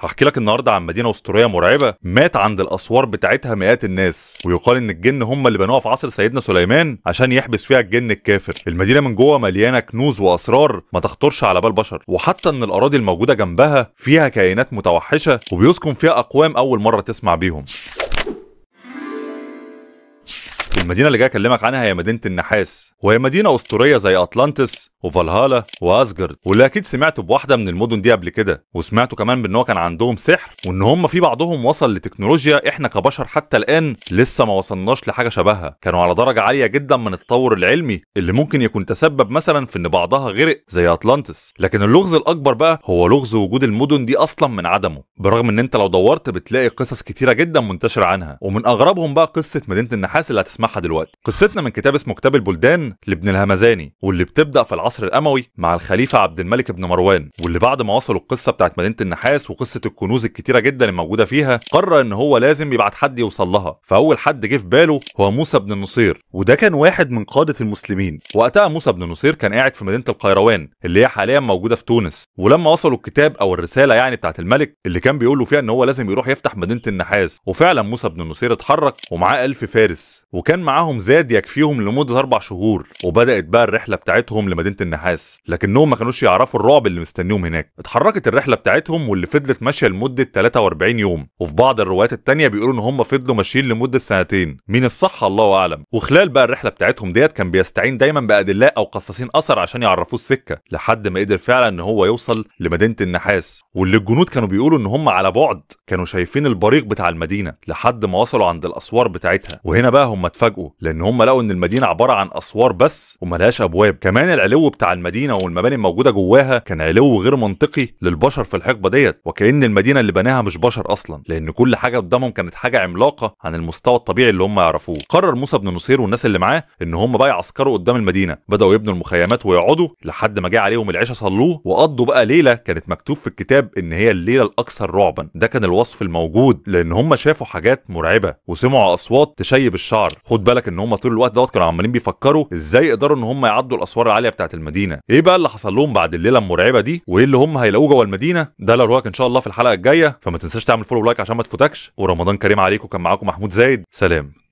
هحكي لك النهارده عن مدينه اسطوريه مرعبه مات عند الاسوار بتاعتها مئات الناس ويقال ان الجن هم اللي بنوها في عصر سيدنا سليمان عشان يحبس فيها الجن الكافر المدينه من جوه مليانه كنوز واسرار ما تخطرش على بال بشر وحتى ان الاراضي الموجوده جنبها فيها كائنات متوحشه وبيسكن فيها اقوام اول مره تسمع بيهم المدينه اللي جاي اكلمك عنها هي مدينه النحاس وهي مدينه اسطوريه زي اطلانتس وفالهالا واسجارد واللي اكيد سمعتوا بواحده من المدن دي قبل كده وسمعتوا كمان بان هو كان عندهم سحر وان هم في بعضهم وصل لتكنولوجيا احنا كبشر حتى الان لسه ما وصلناش لحاجه شبهها كانوا على درجه عاليه جدا من التطور العلمي اللي ممكن يكون تسبب مثلا في ان بعضها غرق زي اطلانتس لكن اللغز الاكبر بقى هو لغز وجود المدن دي اصلا من عدمه برغم ان انت لو دورت بتلاقي قصص كتيره جدا منتشره عنها ومن اغربهم بقى قصه مدينه النحاس اللي هتسمعها دلوقتي قصتنا من كتاب اسمه كتاب البلدان لابن الهمزاني واللي بتبدا في العصر العصر الاموي مع الخليفه عبد الملك بن مروان واللي بعد ما وصلوا القصه بتاعت مدينه النحاس وقصه الكنوز الكتيره جدا الموجوده فيها قرر ان هو لازم يبعت حد يوصل لها فاول حد جه في باله هو موسى بن النصير وده كان واحد من قاده المسلمين وقتها موسى بن النصير كان قاعد في مدينه القيروان اللي هي حاليا موجوده في تونس ولما وصلوا الكتاب او الرساله يعني بتاعت الملك اللي كان بيقول له فيها ان هو لازم يروح يفتح مدينه النحاس وفعلا موسى بن النصير اتحرك ومعاه ألف فارس وكان معاهم زاد يكفيهم لمده اربع شهور وبدات بقى الرحله بتاعتهم لمدينه مدينه النحاس لكنهم ما كانوش يعرفوا الرعب اللي مستنيهم هناك اتحركت الرحله بتاعتهم واللي فضلت ماشيه لمده 43 يوم وفي بعض الروايات الثانيه بيقولوا ان هم فضلوا ماشيين لمده سنتين مين الصح الله اعلم وخلال بقى الرحله بتاعتهم ديت كان بيستعين دايما بادلاء او قصاصين اثر عشان يعرفوه السكه لحد ما قدر فعلا ان هو يوصل لمدينه النحاس واللي الجنود كانوا بيقولوا ان هم على بعد كانوا شايفين البريق بتاع المدينه لحد ما وصلوا عند الاسوار بتاعتها وهنا بقى هم اتفاجئوا لان هم لقوا ان المدينه عباره عن اسوار بس وملهاش ابواب كمان العلو بتاع المدينه والمباني الموجوده جواها كان علو غير منطقي للبشر في الحقبه ديت وكان المدينه اللي بناها مش بشر اصلا لان كل حاجه قدامهم كانت حاجه عملاقه عن المستوى الطبيعي اللي هم يعرفوه قرر موسى بن نصير والناس اللي معاه ان هم بقى يعسكروا قدام المدينه بداوا يبنوا المخيمات ويقعدوا لحد ما جه عليهم العشاء صلوه وقضوا بقى ليله كانت مكتوب في الكتاب ان هي الليله الاكثر رعبا ده كان الوصف الموجود لان هم شافوا حاجات مرعبه وسمعوا اصوات تشيب الشعر خد بالك ان هم طول الوقت دوت كانوا عمالين بيفكروا ازاي يقدروا ان هم يعدوا الاسوار العاليه بتاعه المدينه ايه بقى اللي حصل لهم بعد الليله المرعبه دي وايه اللي هم هيلاقوه جوه المدينه ده لروك ان شاء الله في الحلقه الجايه فما تنساش تعمل فولو لايك عشان ما تفوتكش ورمضان كريم عليكم كان معاكم محمود زايد سلام